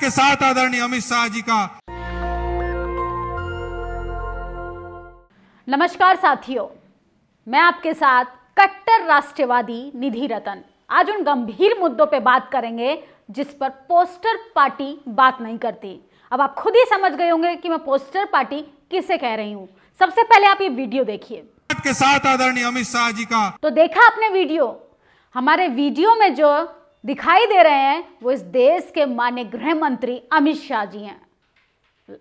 के साथ आदरणीय अमित शाह जी का नमस्कार साथियों मैं आपके साथ कट्टर राष्ट्रवादी निधि रतन आज उन गंभीर मुद्दों पर बात करेंगे जिस पर पोस्टर पार्टी बात नहीं करती अब आप खुद ही समझ गए होंगे कि मैं पोस्टर पार्टी किसे कह रही हूँ सबसे पहले आप ये वीडियो देखिए के साथ आदरणीय अमित शाह जी का तो देखा आपने वीडियो हमारे वीडियो में जो दिखाई दे रहे हैं वो इस देश के मान्य गृह मंत्री अमित शाह जी हैं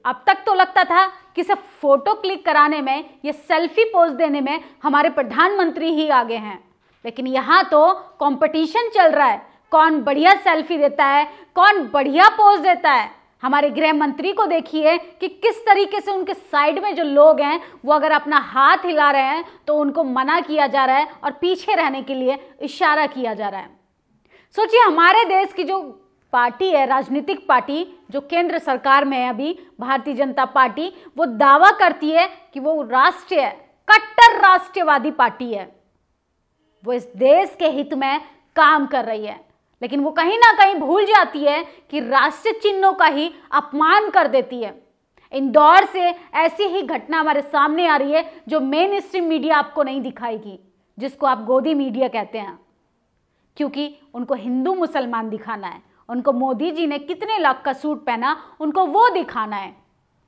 अब तक तो लगता था कि सिर्फ फोटो क्लिक कराने में ये सेल्फी पोज देने में हमारे प्रधानमंत्री ही आगे हैं लेकिन यहाँ तो कंपटीशन चल रहा है कौन बढ़िया सेल्फी देता है कौन बढ़िया पोज देता है हमारे गृह मंत्री को देखिए कि किस तरीके से उनके साइड में जो लोग हैं वो अगर अपना हाथ हिला रहे हैं तो उनको मना किया जा रहा है और पीछे रहने के लिए इशारा किया जा रहा है सोचिए हमारे देश की जो पार्टी है राजनीतिक पार्टी जो केंद्र सरकार में है अभी भारतीय जनता पार्टी वो दावा करती है कि वो राष्ट्रीय कट्टर राष्ट्रवादी पार्टी है वो इस देश के हित में काम कर रही है लेकिन वो कहीं ना कहीं भूल जाती है कि राष्ट्र चिन्हों का ही अपमान कर देती है इंदौर से ऐसी ही घटना हमारे सामने आ रही है जो मेन स्ट्रीम मीडिया आपको नहीं दिखाएगी जिसको आप गोदी मीडिया कहते हैं क्योंकि उनको हिंदू मुसलमान दिखाना है उनको मोदी जी ने कितने लाख का सूट पहना उनको वो दिखाना है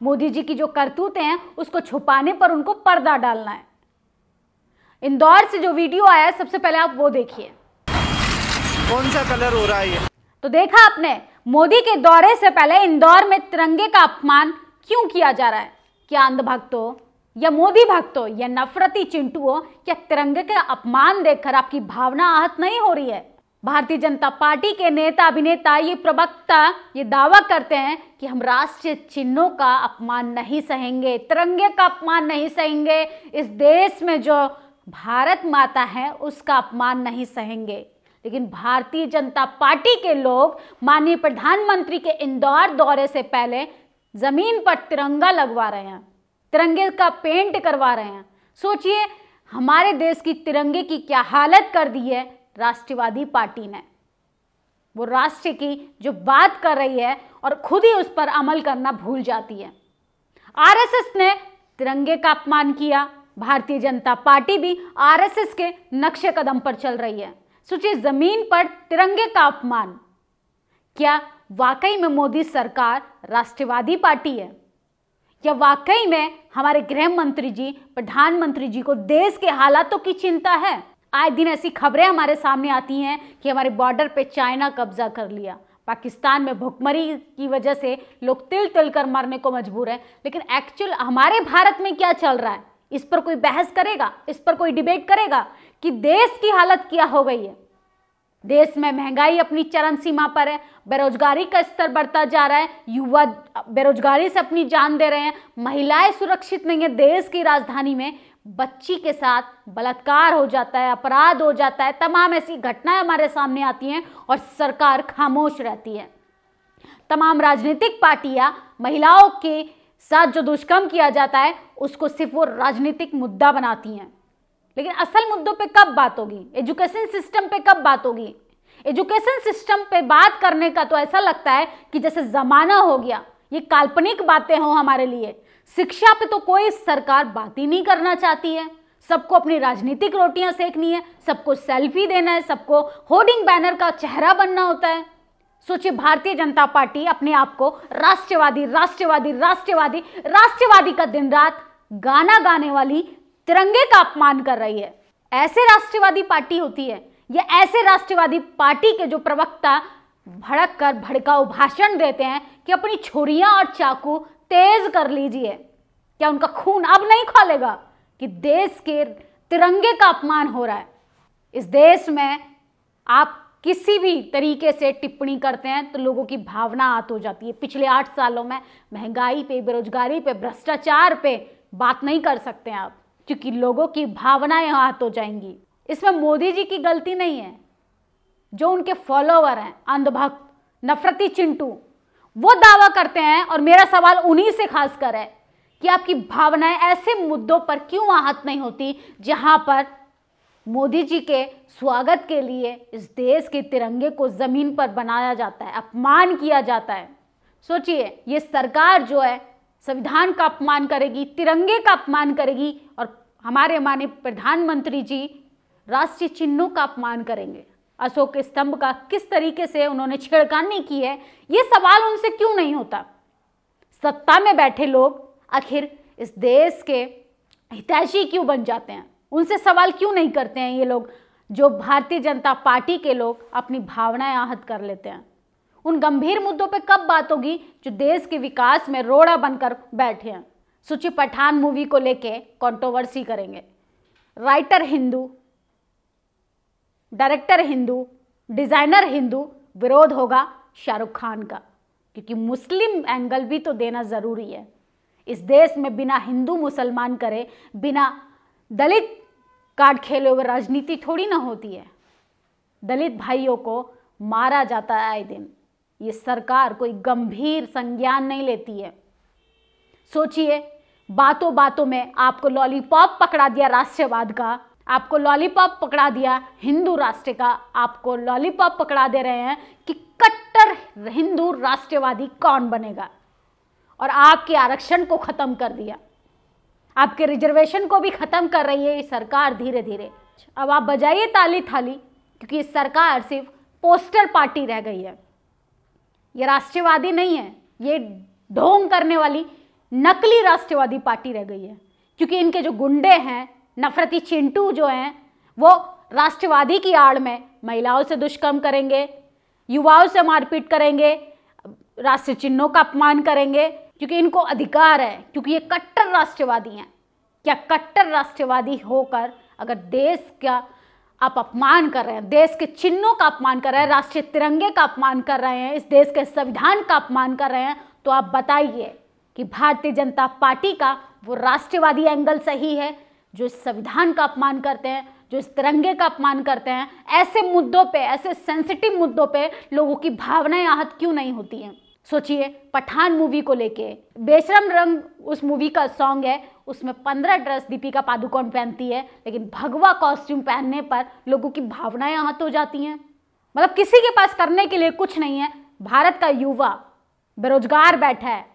मोदी जी की जो करतूतें हैं उसको छुपाने पर उनको पर्दा डालना है इंदौर से जो वीडियो आया है सबसे पहले आप वो देखिए कौन सा कलर हो रहा है तो देखा आपने मोदी के दौरे से पहले इंदौर में तिरंगे का अपमान क्यों किया जा रहा है क्या अंधभक्त हो या मोदी भक्तो या नफरती चिंटुओ या तिरंगे का अपमान देखकर आपकी भावना आहत नहीं हो रही है भारतीय जनता पार्टी के नेता अभिनेता ये प्रवक्ता ये दावा करते हैं कि हम राष्ट्रीय चिन्हों का अपमान नहीं सहेंगे तिरंगे का अपमान नहीं सहेंगे इस देश में जो भारत माता है उसका अपमान नहीं सहेंगे लेकिन भारतीय जनता पार्टी के लोग माननीय प्रधानमंत्री के इंदौर दौरे से पहले जमीन पर तिरंगा लगवा रहे हैं तिरंगे का पेंट करवा रहे हैं सोचिए हमारे देश की तिरंगे की क्या हालत कर दी है राष्ट्रवादी पार्टी ने वो राष्ट्र की जो बात कर रही है और खुद ही उस पर अमल करना भूल जाती है आरएसएस ने तिरंगे का अपमान किया भारतीय जनता पार्टी भी आरएसएस के नक्शे कदम पर चल रही है सोचिए जमीन पर तिरंगे का अपमान क्या वाकई में मोदी सरकार राष्ट्रवादी पार्टी है क्या वाकई में हमारे गृह मंत्री जी प्रधानमंत्री जी को देश के हालातों की चिंता है आए दिन ऐसी खबरें हमारे सामने आती हैं कि हमारे बॉर्डर पे चाइना कब्जा कर लिया पाकिस्तान में भुखमरी की वजह से लोग तिल तिल कर मरने को मजबूर हैं लेकिन एक्चुअल हमारे भारत में क्या चल रहा है इस पर कोई बहस करेगा इस पर कोई डिबेट करेगा कि देश की हालत क्या हो गई है देश में महंगाई अपनी चरम सीमा पर है बेरोजगारी का स्तर बढ़ता जा रहा है युवा बेरोजगारी से अपनी जान दे रहे हैं महिलाएं सुरक्षित नहीं है देश की राजधानी में बच्ची के साथ बलात्कार हो जाता है अपराध हो जाता है तमाम ऐसी घटनाएं हमारे सामने आती हैं और सरकार खामोश रहती है तमाम राजनीतिक पार्टियां महिलाओं के साथ जो दुष्कर्म किया जाता है उसको सिर्फ वो राजनीतिक मुद्दा बनाती हैं लेकिन असल मुद्दों पे कब बात होगी एजुकेशन सिस्टम पे कब बात होगी एजुकेशन सिस्टम पे बात करने का तो ऐसा लगता है कि जैसे जमाना हो गया ये काल्पनिक बातें हो हमारे लिए शिक्षा पे तो कोई सरकार बात ही नहीं करना चाहती है सबको अपनी राजनीतिक रोटियां सेकनी है सबको सेल्फी देना है सबको होर्डिंग बैनर का चेहरा बनना होता है सोचिए भारतीय जनता पार्टी अपने आप को राष्ट्रवादी राष्ट्रवादी राष्ट्रवादी राष्ट्रवादी का दिन रात गाना गाने वाली तिरंगे का अपमान कर रही है ऐसे राष्ट्रवादी पार्टी होती है या ऐसे राष्ट्रवादी पार्टी के जो प्रवक्ता भड़क कर भड़काऊ भाषण देते हैं कि अपनी छोरिया और चाकू तेज कर लीजिए क्या उनका खून अब नहीं खोलेगा कि देश के तिरंगे का अपमान हो रहा है इस देश में आप किसी भी तरीके से टिप्पणी करते हैं तो लोगों की भावना आत हो जाती है पिछले आठ सालों में महंगाई पे बेरोजगारी पे भ्रष्टाचार पे बात नहीं कर सकते आप क्योंकि लोगों की भावनाएं आहत हो जाएंगी इसमें मोदी जी की गलती नहीं है जो उनके फॉलोवर हैं अंधभक्त नफरती चिंटू वो दावा करते हैं और मेरा सवाल उन्हीं से खास कर है कि आपकी भावनाएं ऐसे मुद्दों पर क्यों आहत नहीं होती जहां पर मोदी जी के स्वागत के लिए इस देश के तिरंगे को ज़मीन पर बनाया जाता है अपमान किया जाता है सोचिए ये सरकार जो है संविधान का अपमान करेगी तिरंगे का अपमान करेगी और हमारे माने प्रधानमंत्री जी राष्ट्रीय चिन्हों का अपमान करेंगे अशोक स्तंभ का किस तरीके से उन्होंने छेड़खानी की है ये सवाल उनसे क्यों नहीं होता सत्ता में बैठे लोग आखिर इस देश के हितैषी क्यों बन जाते हैं उनसे सवाल क्यों नहीं करते हैं ये लोग जो भारतीय जनता पार्टी के लोग अपनी भावनाएं आहत कर लेते हैं उन गंभीर मुद्दों पर कब बात होगी जो देश के विकास में रोड़ा बनकर बैठे हैं सुचि पठान मूवी को लेके कंट्रोवर्सी करेंगे writer Hindu director Hindu designer Hindu विरोध होगा शाहरुख खान का क्योंकि मुस्लिम एंगल भी तो देना ज़रूरी है इस देश में बिना हिंदू मुसलमान करे बिना दलित कार्ड खेले हुए राजनीति थोड़ी ना होती है दलित भाइयों को मारा जाता है आए दिन ये सरकार कोई गंभीर संज्ञान नहीं लेती है सोचिए बातों बातों में आपको लॉलीपॉप पकड़ा दिया राष्ट्रवाद का आपको लॉलीपॉप पकड़ा दिया हिंदू राष्ट्र का आपको लॉलीपॉप पकड़ा दे रहे हैं कि कट्टर हिंदू राष्ट्रवादी कौन बनेगा और आपके आरक्षण को ख़त्म कर दिया आपके रिजर्वेशन को भी ख़त्म कर रही है ये सरकार धीरे धीरे अब आप बजाइए ताली थाली क्योंकि सरकार सिर्फ पोस्टर पार्टी रह गई है ये राष्ट्रवादी नहीं है ये ढोंग करने वाली नकली राष्ट्रवादी पार्टी रह गई है क्योंकि इनके जो गुंडे हैं नफरती चिंटू जो हैं वो राष्ट्रवादी की आड़ में महिलाओं से दुष्कर्म करेंगे युवाओं से मारपीट करेंगे राष्ट्र चिन्हों का अपमान करेंगे क्योंकि इनको अधिकार है क्योंकि ये कट्टर राष्ट्रवादी हैं क्या कट्टर राष्ट्रवादी होकर अगर देश का आप अपमान कर रहे हैं देश के चिन्हों का अपमान कर रहे हैं राष्ट्रीय तिरंगे का अपमान कर रहे हैं इस देश के संविधान का अपमान कर रहे हैं तो आप बताइए कि भारतीय जनता पार्टी का वो राष्ट्रवादी एंगल सही है जो इस संविधान का अपमान करते हैं जो इस तिरंगे का अपमान करते हैं ऐसे मुद्दों पे ऐसे सेंसिटिव मुद्दों पे लोगों की भावनाएं आहत क्यों नहीं होती हैं सोचिए पठान मूवी को लेके बेशरम रंग उस मूवी का सॉन्ग है उसमें पंद्रह ड्रेस दीपिका पादुकोण पहनती है लेकिन भगवा कॉस्ट्यूम पहनने पर लोगों की भावनाएं आहत हो जाती हैं मतलब किसी के पास करने के लिए कुछ नहीं है भारत का युवा बेरोजगार बैठा है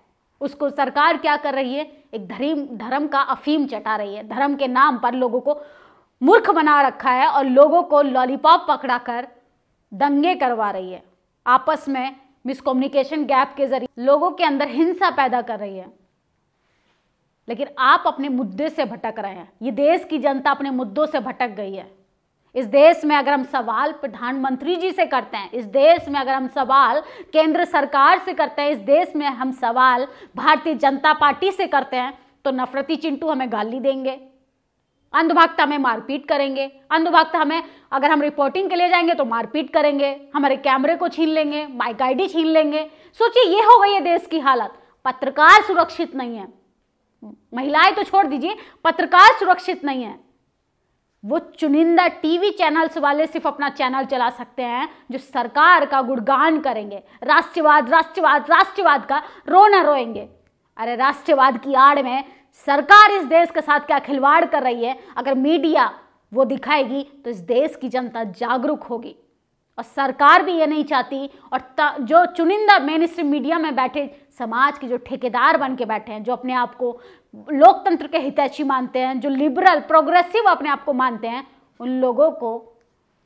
उसको सरकार क्या कर रही है एक धर्म धर्म का अफीम चटा रही है धर्म के नाम पर लोगों को मूर्ख बना रखा है और लोगों को लॉलीपॉप पकड़ा कर दंगे करवा रही है आपस में मिसकम्युनिकेशन गैप के जरिए लोगों के अंदर हिंसा पैदा कर रही है लेकिन आप अपने मुद्दे से भटक रहे हैं ये देश की जनता अपने मुद्दों से भटक गई है इस देश में अगर हम सवाल प्रधानमंत्री जी से करते हैं इस देश में अगर हम सवाल केंद्र सरकार से करते हैं इस देश में हम सवाल भारतीय जनता पार्टी से करते हैं तो नफरती चिंटू हमें गाली देंगे अंधभक्त हमें मारपीट करेंगे अंधभक्त हमें अगर हम रिपोर्टिंग के लिए जाएंगे तो मारपीट करेंगे हमारे कैमरे को छीन लेंगे बाइक आईडी छीन लेंगे सोचिए ये हो गई है देश की हालत पत्रकार सुरक्षित नहीं है महिलाएं तो छोड़ दीजिए पत्रकार सुरक्षित नहीं है वो चुनिंदा टीवी चैनल्स वाले सिर्फ अपना चैनल चला सकते हैं जो सरकार का गुणगान करेंगे राष्ट्रवाद राष्ट्रवाद राष्ट्रवाद का रोना रोएंगे अरे राष्ट्रवाद की आड़ में सरकार इस देश के साथ क्या खिलवाड़ कर रही है अगर मीडिया वो दिखाएगी तो इस देश की जनता जागरूक होगी और सरकार भी ये नहीं चाहती और जो चुनिंदा मेन स्ट्रीम मीडिया में बैठे समाज के जो ठेकेदार बन के बैठे हैं जो अपने आप को लोकतंत्र के हितैषी मानते हैं जो लिबरल प्रोग्रेसिव अपने आप को मानते हैं उन लोगों को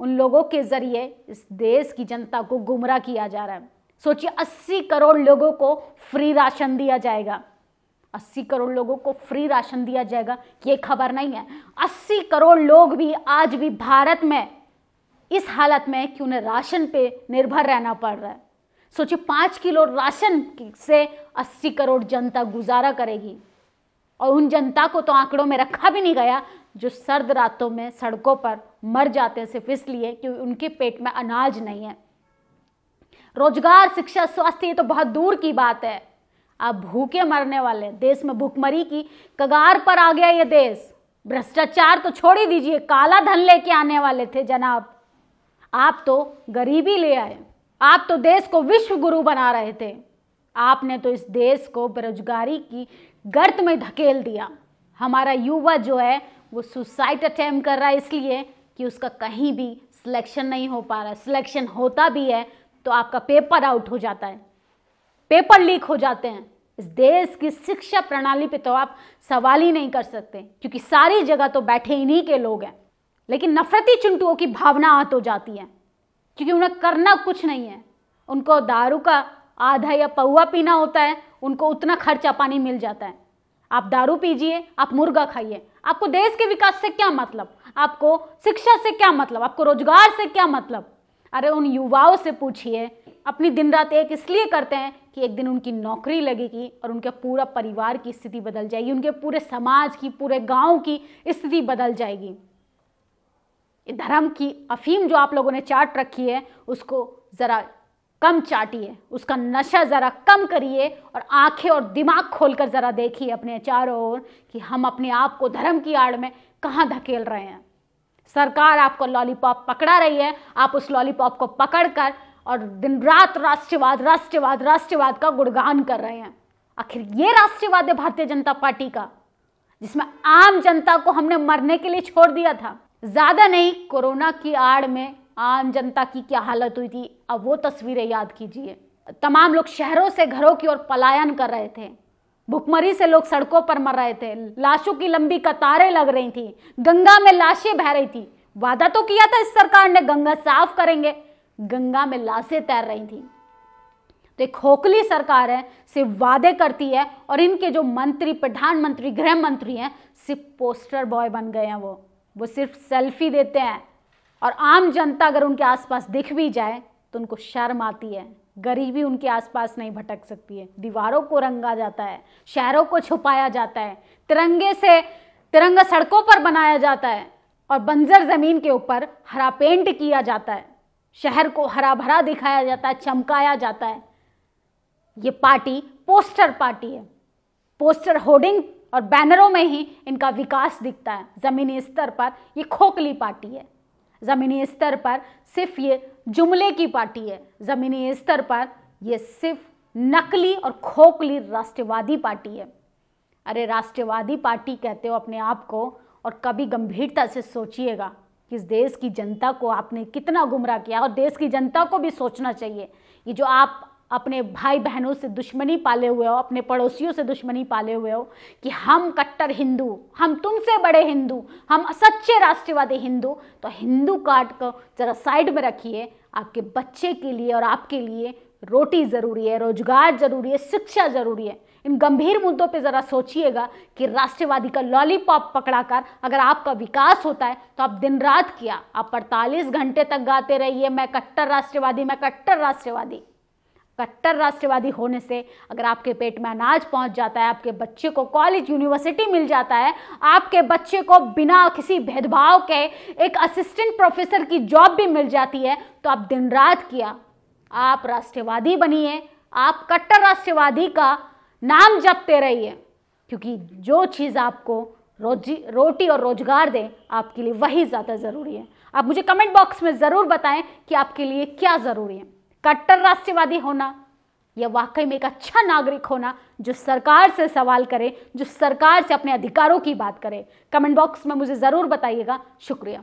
उन लोगों के जरिए इस देश की जनता को गुमराह किया जा रहा है सोचिए अस्सी करोड़ लोगों को फ्री राशन दिया जाएगा अस्सी करोड़ लोगों को फ्री राशन दिया जाएगा ये खबर नहीं है अस्सी करोड़ लोग भी आज भी भारत में इस हालत में कि उन्हें राशन पे निर्भर रहना पड़ रहा है सोचिए पाँच किलो राशन से अस्सी करोड़ जनता गुजारा करेगी और उन जनता को तो आंकड़ों में रखा भी नहीं गया जो सर्द रातों में सड़कों पर मर जाते हैं सिर्फ इसलिए कि उनके पेट में अनाज नहीं है रोजगार शिक्षा स्वास्थ्य ये तो बहुत दूर की बात है आप भूखे मरने वाले हैं देश में भूखमरी की कगार पर आ गया ये देश भ्रष्टाचार तो छोड़ ही दीजिए काला धन लेके आने वाले थे जनाब आप तो गरीबी ले आए आप तो देश को विश्व गुरु बना रहे थे आपने तो इस देश को बेरोजगारी की गर्त में धकेल दिया हमारा युवा जो है वो सुसाइड अटैम्प कर रहा है इसलिए कि उसका कहीं भी सिलेक्शन नहीं हो पा रहा सिलेक्शन होता भी है तो आपका पेपर आउट हो जाता है पेपर लीक हो जाते हैं इस देश की शिक्षा प्रणाली पे तो आप सवाल ही नहीं कर सकते क्योंकि सारी जगह तो बैठे इन्हीं के लोग हैं लेकिन नफरती चिंटुओं की भावना आत हो जाती है क्योंकि उन्हें करना कुछ नहीं है उनको दारू का आधा या पौवा पीना होता है उनको उतना खर्चा पानी मिल जाता है आप दारू पीजिए आप मुर्गा खाइए आपको देश के विकास से क्या मतलब आपको शिक्षा से क्या मतलब आपको रोजगार से क्या मतलब अरे उन युवाओं से पूछिए अपनी दिन रात एक इसलिए करते हैं कि एक दिन उनकी नौकरी लगेगी और उनके पूरा परिवार की स्थिति बदल जाएगी उनके पूरे समाज की पूरे गांव की स्थिति बदल जाएगी धर्म की अफीम जो आप लोगों ने चाट रखी है उसको ज़रा कम चाटिए उसका नशा ज़रा कम करिए और आंखें और दिमाग खोलकर ज़रा देखिए अपने चारों ओर कि हम अपने आप को धर्म की आड़ में कहाँ धकेल रहे हैं सरकार आपको लॉलीपॉप पकड़ा रही है आप उस लॉलीपॉप को पकड़कर और दिन रात राष्ट्रवाद राष्ट्रवाद राष्ट्रवाद का गुणगान कर रहे हैं आखिर ये राष्ट्रवाद है भारतीय जनता पार्टी का जिसमें आम जनता को हमने मरने के लिए छोड़ दिया था ज़्यादा नहीं कोरोना की आड़ में आम जनता की क्या हालत हुई थी अब वो तस्वीरें याद कीजिए तमाम लोग शहरों से घरों की ओर पलायन कर रहे थे भुखमरी से लोग सड़कों पर मर रहे थे लाशों की लंबी कतारें लग रही थी गंगा में लाशें बह रही थी वादा तो किया था इस सरकार ने गंगा साफ करेंगे गंगा में लाशें तैर रही थी तो एक खोखली सरकार है सिर्फ वादे करती है और इनके जो मंत्री प्रधानमंत्री गृह मंत्री हैं सिर्फ पोस्टर बॉय बन गए हैं वो वो सिर्फ सेल्फी देते हैं और आम जनता अगर उनके आसपास दिख भी जाए तो उनको शर्म आती है गरीबी उनके आसपास नहीं भटक सकती है दीवारों को रंगा जाता है शहरों को छुपाया जाता है तिरंगे से तिरंगा सड़कों पर बनाया जाता है और बंजर ज़मीन के ऊपर हरा पेंट किया जाता है शहर को हरा भरा दिखाया जाता है चमकाया जाता है ये पार्टी पोस्टर पार्टी है पोस्टर होर्डिंग और बैनरों में ही इनका विकास दिखता है ज़मीनी स्तर पर ये खोखली पार्टी है ज़मीनी स्तर पर सिर्फ ये जुमले की पार्टी है ज़मीनी स्तर पर ये सिर्फ नकली और खोखली राष्ट्रवादी पार्टी है अरे राष्ट्रवादी पार्टी कहते हो अपने आप को और कभी गंभीरता से सोचिएगा कि इस देश की जनता को आपने कितना गुमराह किया और देश की जनता को भी सोचना चाहिए कि जो आप अपने भाई बहनों से दुश्मनी पाले हुए हो अपने पड़ोसियों से दुश्मनी पाले हुए हो कि हम कट्टर हिंदू हम तुमसे बड़े हिंदू हम सच्चे राष्ट्रवादी हिंदू तो हिंदू कार्ड को ज़रा साइड में रखिए आपके बच्चे के लिए और आपके लिए रोटी ज़रूरी है रोजगार ज़रूरी है शिक्षा ज़रूरी है इन गंभीर मुद्दों पे ज़रा सोचिएगा कि राष्ट्रवादी का लॉलीपॉप पकड़ाकर अगर आपका विकास होता है तो आप दिन रात किया आप 48 घंटे तक गाते रहिए मैं कट्टर राष्ट्रवादी मैं कट्टर राष्ट्रवादी कट्टर राष्ट्रवादी होने से अगर आपके पेट में अनाज पहुंच जाता है आपके बच्चे को कॉलेज यूनिवर्सिटी मिल जाता है आपके बच्चे को बिना किसी भेदभाव के एक असिस्टेंट प्रोफेसर की जॉब भी मिल जाती है तो आप दिन रात किया आप राष्ट्रवादी बनिए आप कट्टर राष्ट्रवादी का नाम जपते रहिए क्योंकि जो चीज़ आपको रोजी रोटी और रोजगार दे आपके लिए वही ज़्यादा ज़रूरी है आप मुझे कमेंट बॉक्स में ज़रूर बताएं कि आपके लिए क्या ज़रूरी है कट्टर राष्ट्रवादी होना या वाकई में एक अच्छा नागरिक होना जो सरकार से सवाल करे जो सरकार से अपने अधिकारों की बात करे कमेंट बॉक्स में मुझे ज़रूर बताइएगा शुक्रिया